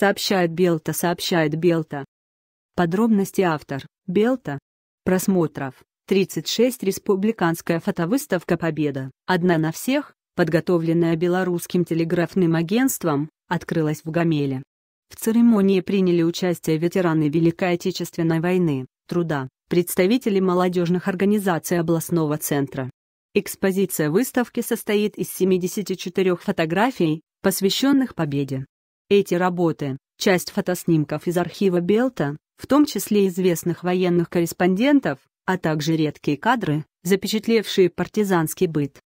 Сообщает Белта, сообщает Белта. Подробности автор. Белта. Просмотров. 36 Республиканская фотовыставка «Победа», одна на всех, подготовленная белорусским телеграфным агентством, открылась в Гамеле. В церемонии приняли участие ветераны Великой Отечественной войны, труда, представители молодежных организаций областного центра. Экспозиция выставки состоит из 74 фотографий, посвященных победе. Эти работы, часть фотоснимков из архива Белта, в том числе известных военных корреспондентов, а также редкие кадры, запечатлевшие партизанский быт,